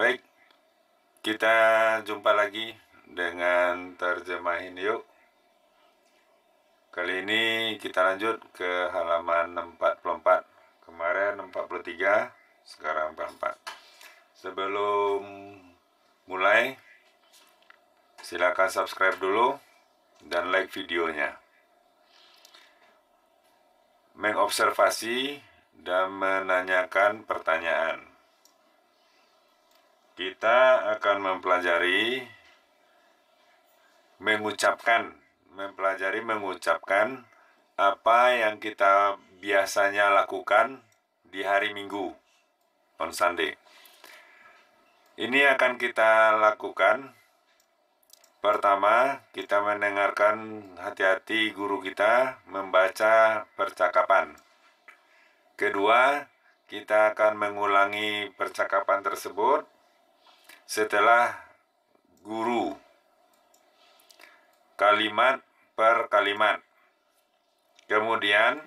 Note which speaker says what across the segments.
Speaker 1: Baik, kita jumpa lagi dengan terjemahin yuk. Kali ini kita lanjut ke halaman 44. Kemarin 43, sekarang 44. Sebelum mulai, silakan subscribe dulu dan like videonya. Mengobservasi dan menanyakan pertanyaan kita akan mempelajari mengucapkan mempelajari mengucapkan apa yang kita biasanya lakukan di hari Minggu on Sunday. Ini akan kita lakukan Pertama, kita mendengarkan hati-hati guru kita membaca percakapan. Kedua, kita akan mengulangi percakapan tersebut setelah guru kalimat per kalimat. Kemudian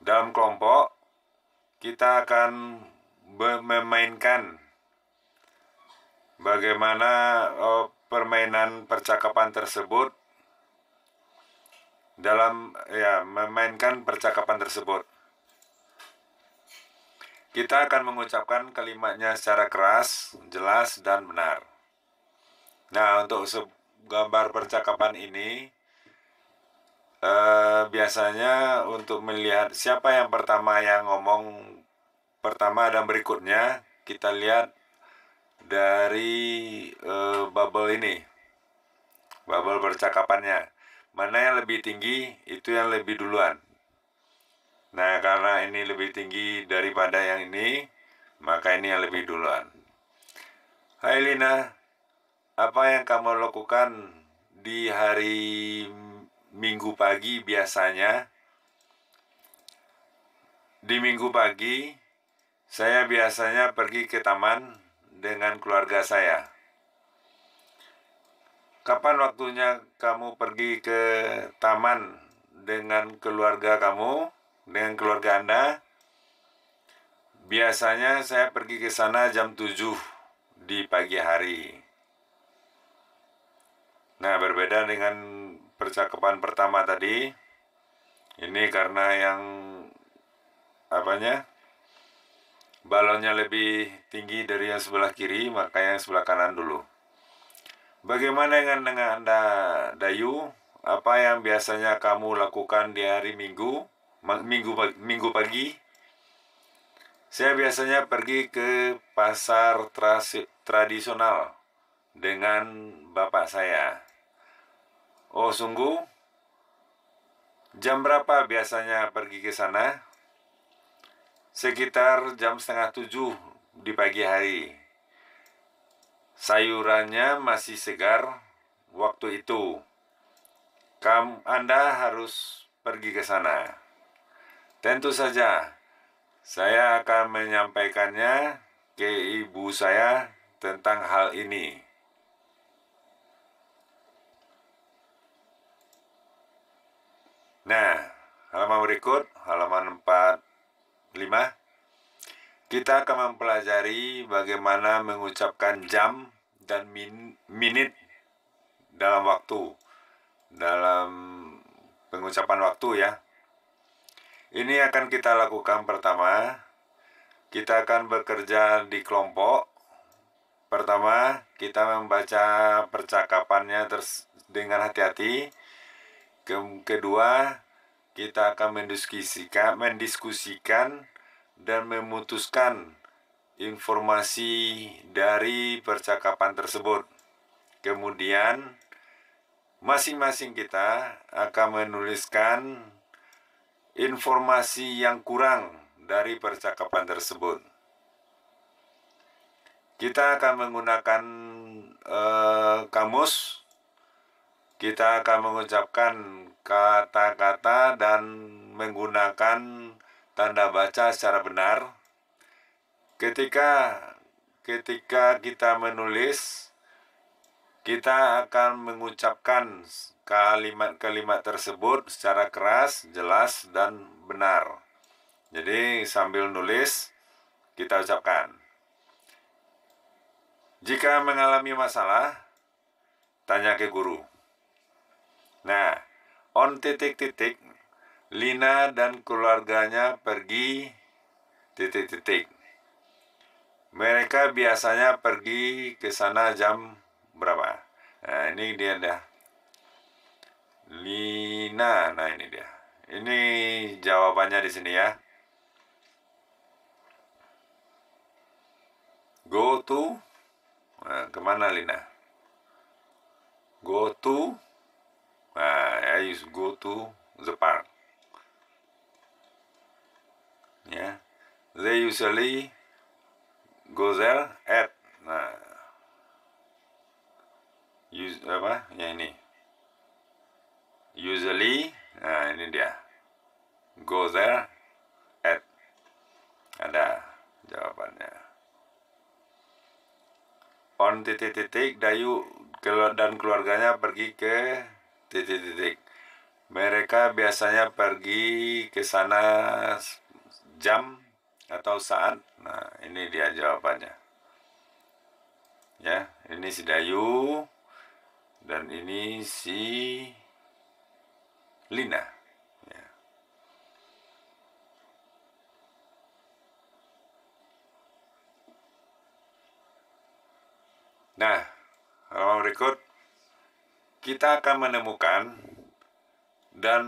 Speaker 1: dalam kelompok kita akan memainkan bagaimana oh, permainan percakapan tersebut dalam ya memainkan percakapan tersebut. Kita akan mengucapkan kalimatnya secara keras, jelas, dan benar. Nah, untuk gambar percakapan ini, eh, biasanya untuk melihat siapa yang pertama yang ngomong pertama dan berikutnya, kita lihat dari eh, bubble ini bubble percakapannya mana yang lebih tinggi itu yang lebih duluan Nah, karena ini lebih tinggi daripada yang ini, maka ini yang lebih duluan. Hai Lina, apa yang kamu lakukan di hari Minggu pagi biasanya? Di Minggu pagi, saya biasanya pergi ke taman dengan keluarga saya. Kapan waktunya kamu pergi ke taman dengan keluarga kamu? dengan keluarga Anda. Biasanya saya pergi ke sana jam 7 di pagi hari. Nah, berbeda dengan percakapan pertama tadi. Ini karena yang apanya? Balonnya lebih tinggi dari yang sebelah kiri, maka yang sebelah kanan dulu. Bagaimana dengan dengan Anda, Dayu? Apa yang biasanya kamu lakukan di hari Minggu? minggu minggu pagi saya biasanya pergi ke pasar trasi, tradisional dengan bapak saya. Oh, sungguh? Jam berapa biasanya pergi ke sana? Sekitar jam setengah tujuh di pagi hari. Sayurannya masih segar waktu itu. Kam Anda harus pergi ke sana. Tentu saja, saya akan menyampaikannya ke ibu saya tentang hal ini. Nah, halaman berikut, halaman 45. Kita akan mempelajari bagaimana mengucapkan jam dan min minit dalam waktu. Dalam pengucapan waktu ya. Ini akan kita lakukan pertama, kita akan bekerja di kelompok. Pertama, kita membaca percakapannya dengan hati-hati. Kedua, kita akan mendiskusikan, mendiskusikan dan memutuskan informasi dari percakapan tersebut. Kemudian, masing-masing kita akan menuliskan informasi yang kurang dari percakapan tersebut. Kita akan menggunakan uh, kamus, kita akan mengucapkan kata-kata dan menggunakan tanda baca secara benar. Ketika ketika kita menulis kita akan mengucapkan kalimat-kalimat tersebut secara keras, jelas, dan benar. Jadi sambil nulis, kita ucapkan. Jika mengalami masalah, tanya ke guru. Nah, on titik-titik, Lina dan keluarganya pergi titik-titik. Mereka biasanya pergi ke sana jam berapa nah ini dia dah Lina nah ini dia ini jawabannya di sini ya go to nah, kemana Lina go to nah, I ya, use go to the park ya yeah. they usually go there at nah use apa ya ini usually nah ini dia go there at ada jawabannya on titik-titik Dayu dan keluarganya pergi ke titik-titik mereka biasanya pergi ke sana jam atau saat nah ini dia jawabannya ya ini si Dayu dan ini si Lina ya. nah kalau berikut kita akan menemukan dan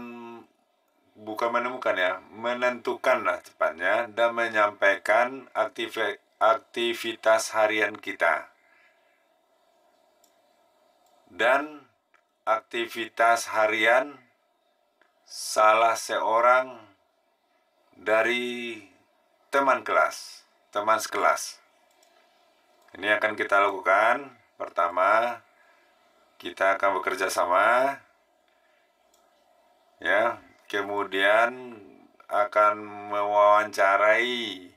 Speaker 1: bukan menemukan ya, menentukan lah cepatnya dan menyampaikan aktivitas harian kita dan aktivitas harian salah seorang dari teman kelas, teman sekelas. Ini akan kita lakukan. Pertama, kita akan bekerja sama. Ya, kemudian akan mewawancarai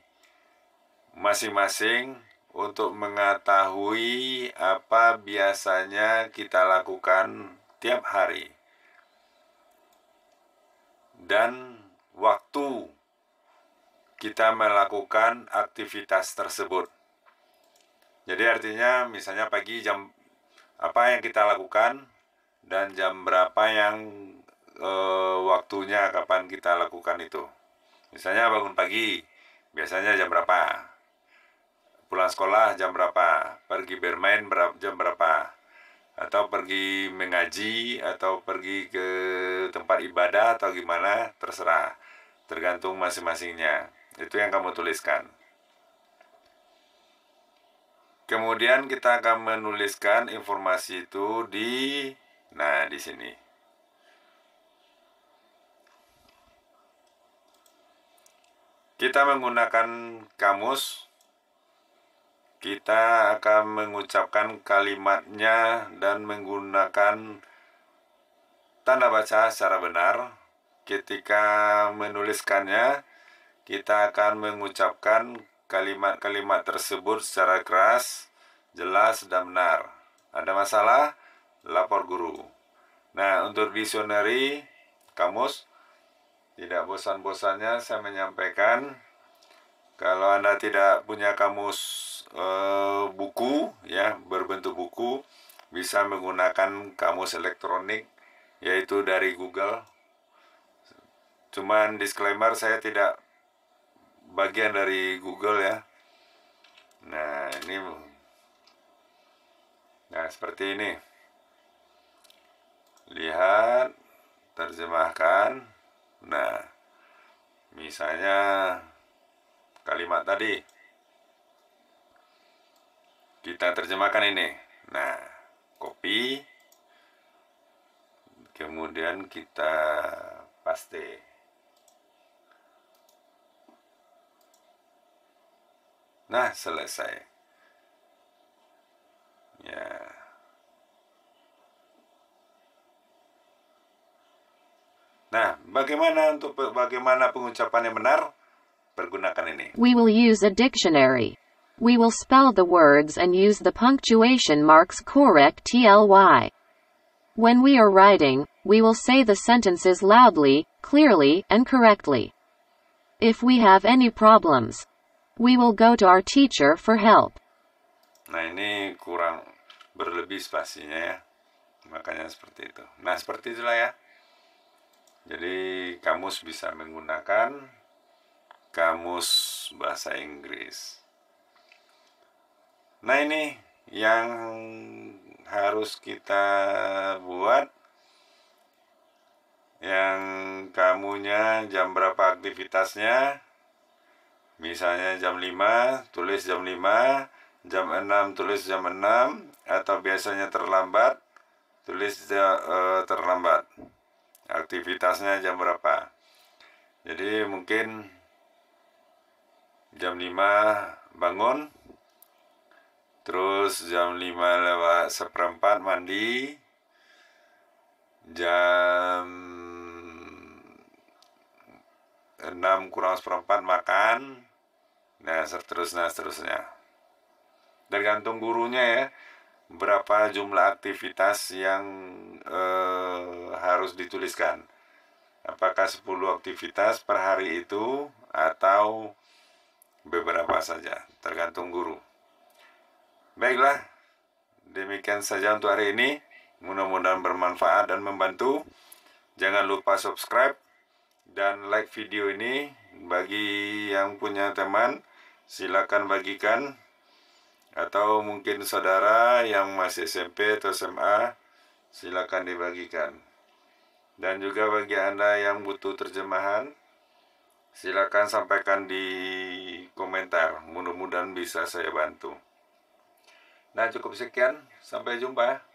Speaker 1: masing-masing untuk mengetahui apa biasanya kita lakukan tiap hari dan waktu kita melakukan aktivitas tersebut. Jadi artinya misalnya pagi jam apa yang kita lakukan dan jam berapa yang e, waktunya kapan kita lakukan itu. Misalnya bangun pagi, biasanya jam berapa? pulang sekolah jam berapa, pergi bermain jam berapa, atau pergi mengaji, atau pergi ke tempat ibadah, atau gimana, terserah. Tergantung masing-masingnya. Itu yang kamu tuliskan. Kemudian kita akan menuliskan informasi itu di, nah di sini. Kita menggunakan kamus kita akan mengucapkan kalimatnya dan menggunakan tanda baca secara benar. Ketika menuliskannya, kita akan mengucapkan kalimat-kalimat tersebut secara keras, jelas, dan benar. Ada masalah? Lapor guru. Nah, untuk dictionary, kamus, tidak bosan-bosannya saya menyampaikan kalau Anda tidak punya kamus e, buku ya berbentuk buku bisa menggunakan kamus elektronik yaitu dari Google. Cuman disclaimer saya tidak bagian dari Google ya. Nah, ini Nah, seperti ini. Lihat, terjemahkan. Nah, misalnya kalimat tadi kita terjemahkan ini. Nah, kopi, Kemudian kita paste. Nah, selesai. Ya. Nah, bagaimana untuk bagaimana pengucapan yang benar? Pergunakan ini. We will use a dictionary. We will spell the words and use the punctuation marks correct TLY. When we are writing, we will say the sentences loudly, clearly, and correctly. If we have any problems, we will go to our teacher for help. Nah ini kurang berlebih spasinya ya. Makanya seperti itu. Nah seperti itulah ya. Jadi kamus bisa menggunakan kamus bahasa Inggris. Nah ini yang harus kita buat yang kamunya jam berapa aktivitasnya misalnya jam 5 tulis jam 5 jam 6 tulis jam 6 atau biasanya terlambat tulis eh, terlambat aktivitasnya jam berapa jadi mungkin jam 5 bangun Terus jam 5 lewat seperempat mandi. Jam 6 kurang seperempat makan. Nah, seterusnya, seterusnya. Tergantung gurunya ya, berapa jumlah aktivitas yang eh, harus dituliskan. Apakah 10 aktivitas per hari itu atau beberapa saja, tergantung guru. Baiklah, demikian saja untuk hari ini. Mudah-mudahan bermanfaat dan membantu. Jangan lupa subscribe dan like video ini. Bagi yang punya teman, silakan bagikan. Atau mungkin saudara yang masih SMP atau SMA, silakan dibagikan. Dan juga bagi Anda yang butuh terjemahan, silakan sampaikan di komentar. Mudah-mudahan bisa saya bantu. Nah cukup sekian, sampai jumpa.